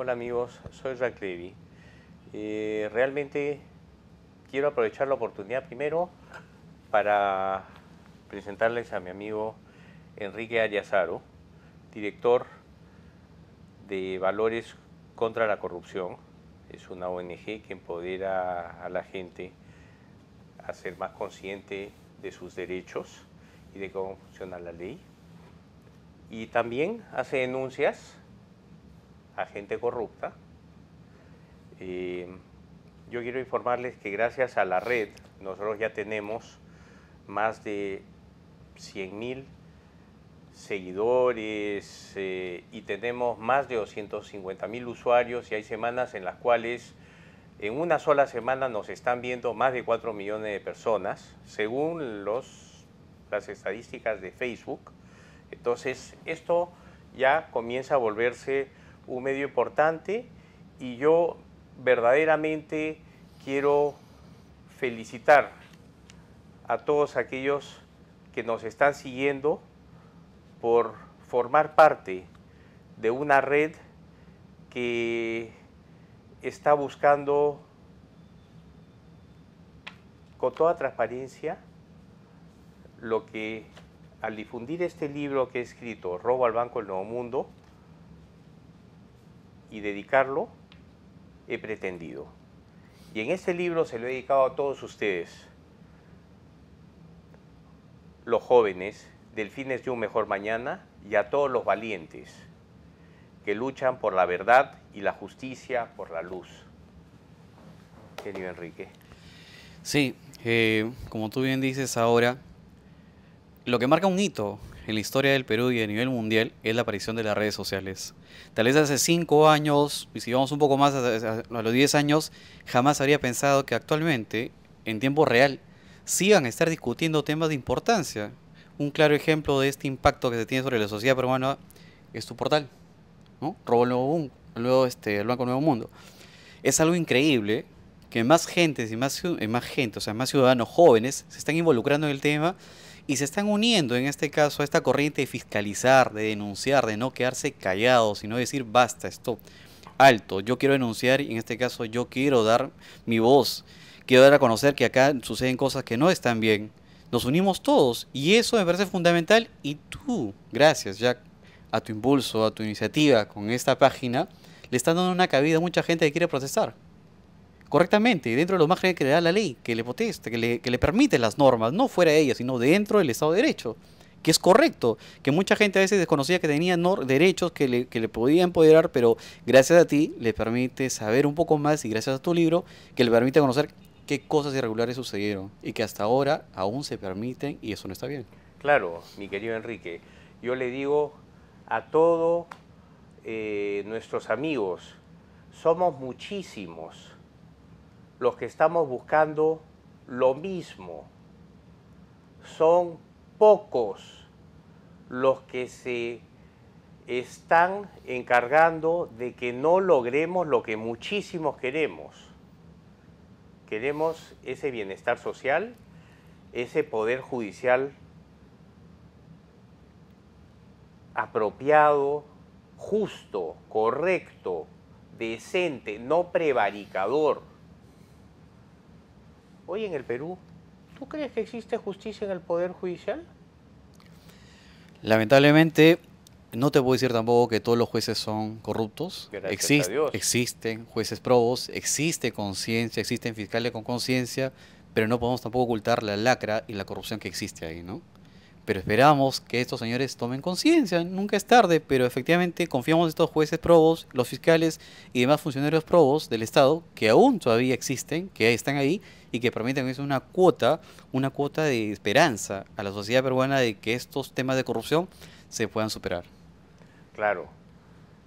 Hola amigos, soy Jack Levy. Eh, realmente quiero aprovechar la oportunidad primero para presentarles a mi amigo Enrique Ariasaro, director de Valores contra la Corrupción. Es una ONG que empodera a la gente a ser más consciente de sus derechos y de cómo funciona la ley. Y también hace denuncias a gente corrupta. yo quiero informarles que gracias a la red nosotros ya tenemos más de 100.000 seguidores eh, y tenemos más de 250.000 usuarios y hay semanas en las cuales en una sola semana nos están viendo más de 4 millones de personas, según los, las estadísticas de Facebook. Entonces, esto ya comienza a volverse un medio importante y yo verdaderamente quiero felicitar a todos aquellos que nos están siguiendo por formar parte de una red que está buscando con toda transparencia lo que al difundir este libro que he escrito, Robo al Banco del Nuevo Mundo, y dedicarlo he pretendido. Y en este libro se lo he dedicado a todos ustedes, los jóvenes, del delfines de un mejor mañana, y a todos los valientes que luchan por la verdad y la justicia, por la luz. Querido Enrique. Sí, eh, como tú bien dices ahora, lo que marca un hito en la historia del Perú y a nivel mundial es la aparición de las redes sociales. Tal vez hace cinco años, y si vamos un poco más a, los 10 años, jamás habría pensado que actualmente, en tiempo real, sigan a estar discutiendo temas de importancia. Un claro ejemplo de este impacto que se tiene sobre la sociedad peruana es tu portal, ¿no? Robo Nuevo mundo luego este, el Banco Nuevo Mundo. Es algo increíble que más gente, y más, eh, más gente, o sea, más ciudadanos jóvenes se están involucrando en el tema y se están uniendo en este caso a esta corriente de fiscalizar, de denunciar, de no quedarse callados, sino decir basta, esto alto, yo quiero denunciar y en este caso yo quiero dar mi voz, quiero dar a conocer que acá suceden cosas que no están bien. Nos unimos todos y eso me parece fundamental y tú, gracias Jack, a tu impulso, a tu iniciativa con esta página, le están dando una cabida a mucha gente que quiere protestar correctamente, dentro de lo más que le da la ley, que le potesta, que le, que le permite las normas, no fuera de ella, sino dentro del Estado de Derecho, que es correcto, que mucha gente a veces desconocía que tenía derechos que le, que le podía empoderar, pero gracias a ti le permite saber un poco más y gracias a tu libro que le permite conocer qué cosas irregulares sucedieron y que hasta ahora aún se permiten y eso no está bien. Claro, mi querido Enrique, yo le digo a todos eh, nuestros amigos, somos muchísimos los que estamos buscando lo mismo. Son pocos los que se están encargando de que no logremos lo que muchísimos queremos. Queremos ese bienestar social, ese poder judicial apropiado, justo, correcto, decente, no prevaricador. Hoy en el Perú, ¿tú crees que existe justicia en el Poder Judicial? Lamentablemente, no te puedo decir tampoco que todos los jueces son corruptos. existen jueces probos, existe conciencia, existen fiscales con conciencia, pero no podemos tampoco ocultar la lacra y la corrupción que existe ahí, ¿no? Pero esperamos que estos señores tomen conciencia, nunca es tarde, pero efectivamente confiamos en estos jueces probos, los fiscales y demás funcionarios probos del Estado que aún todavía existen, que están ahí y que permiten es una cuota, una cuota de esperanza a la sociedad peruana de que estos temas de corrupción se puedan superar. Claro.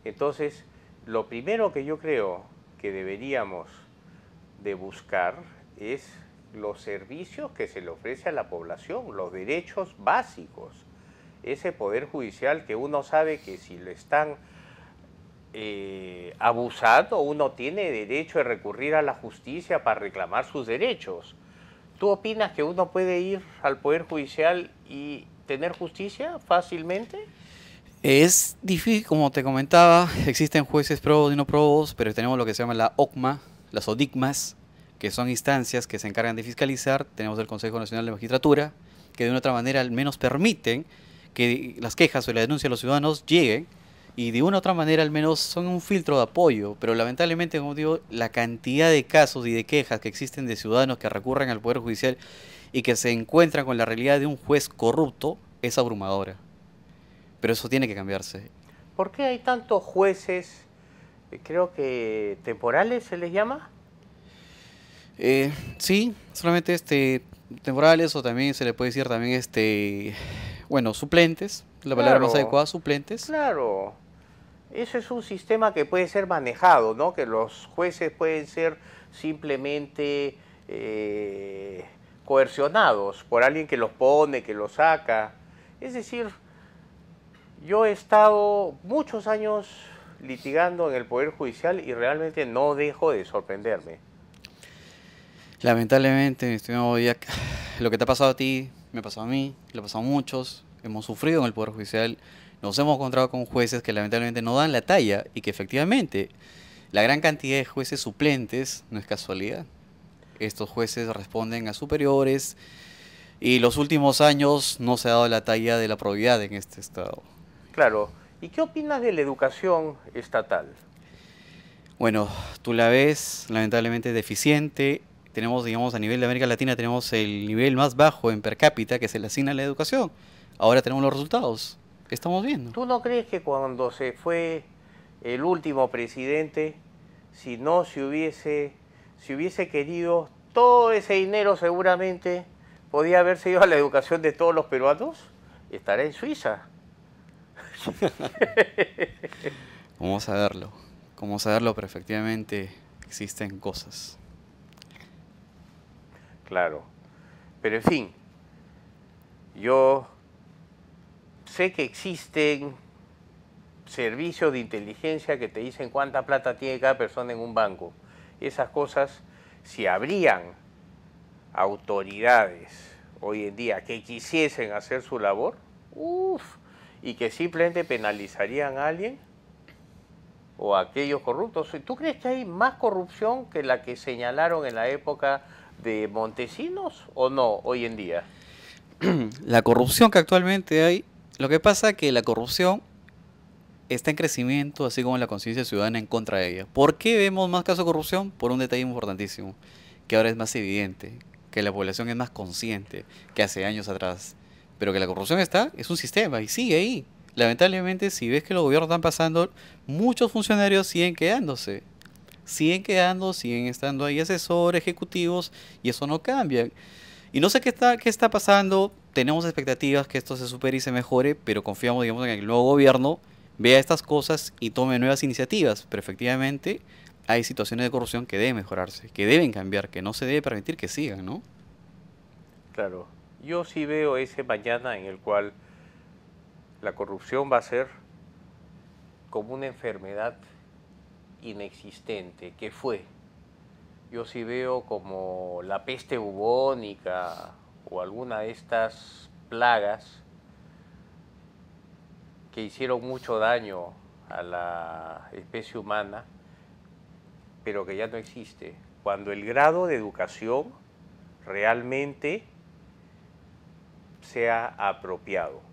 Entonces, lo primero que yo creo que deberíamos de buscar es los servicios que se le ofrece a la población, los derechos básicos. Ese poder judicial que uno sabe que si lo están eh, abusado, uno tiene derecho de recurrir a la justicia para reclamar sus derechos. ¿Tú opinas que uno puede ir al Poder Judicial y tener justicia fácilmente? Es difícil, como te comentaba, existen jueces probos y no probos, pero tenemos lo que se llama la OCMA, las odigmas, que son instancias que se encargan de fiscalizar. Tenemos el Consejo Nacional de Magistratura, que de una otra manera al menos permiten que las quejas o la denuncia de los ciudadanos lleguen y de una u otra manera al menos son un filtro de apoyo, pero lamentablemente, como digo, la cantidad de casos y de quejas que existen de ciudadanos que recurren al Poder Judicial y que se encuentran con la realidad de un juez corrupto es abrumadora. Pero eso tiene que cambiarse. ¿Por qué hay tantos jueces, eh, creo que temporales se les llama? Eh, sí, solamente este temporales o también se le puede decir también este bueno suplentes la palabra más adecuada suplentes claro eso es un sistema que puede ser manejado, ¿no? que los jueces pueden ser simplemente eh, coercionados por alguien que los pone, que los saca. Es decir, yo he estado muchos años litigando en el Poder Judicial y realmente no dejo de sorprenderme. Lamentablemente, estimado lo que te ha pasado a ti, me ha pasado a mí, lo ha pasado a muchos, hemos sufrido en el Poder Judicial, nos hemos encontrado con jueces que lamentablemente no dan la talla y que efectivamente la gran cantidad de jueces suplentes no es casualidad. Estos jueces responden a superiores y los últimos años no se ha dado la talla de la probidad en este Estado. Claro. ¿Y qué opinas de la educación estatal? Bueno, tú la ves lamentablemente deficiente. Tenemos, digamos, a nivel de América Latina tenemos el nivel más bajo en per cápita que se le asigna a la educación. Ahora tenemos los resultados. Estamos viendo. ¿Tú no crees que cuando se fue el último presidente, si no se hubiese, si hubiese querido todo ese dinero seguramente podía haberse ido a la educación de todos los peruanos, estará en Suiza. ¿Cómo saberlo? ¿Cómo saberlo? a pero efectivamente existen cosas. Claro, pero en fin, yo sé que existen servicios de inteligencia que te dicen cuánta plata tiene cada persona en un banco. Esas cosas, si habrían autoridades hoy en día que quisiesen hacer su labor, uff, y que simplemente penalizarían a alguien o a aquellos corruptos. ¿Tú crees que hay más corrupción que la que señalaron en la época de Montesinos o no hoy en día? La corrupción que actualmente hay lo que pasa es que la corrupción está en crecimiento, así como la conciencia ciudadana en contra de ella. ¿Por qué vemos más casos de corrupción? Por un detalle importantísimo, que ahora es más evidente, que la población es más consciente que hace años atrás. Pero que la corrupción está, es un sistema y sigue ahí. Lamentablemente, si ves que los gobiernos están pasando, muchos funcionarios siguen quedándose. Siguen quedando, siguen estando ahí asesores, ejecutivos, y eso no cambia. Y no sé qué está, qué está pasando tenemos expectativas que esto se supere y se mejore, pero confiamos, en que el nuevo gobierno vea estas cosas y tome nuevas iniciativas. Pero efectivamente hay situaciones de corrupción que deben mejorarse, que deben cambiar, que no se debe permitir que sigan, ¿no? Claro. Yo sí veo ese mañana en el cual la corrupción va a ser como una enfermedad inexistente, que fue. Yo sí veo como la peste bubónica, o alguna de estas plagas que hicieron mucho daño a la especie humana, pero que ya no existe. Cuando el grado de educación realmente sea apropiado.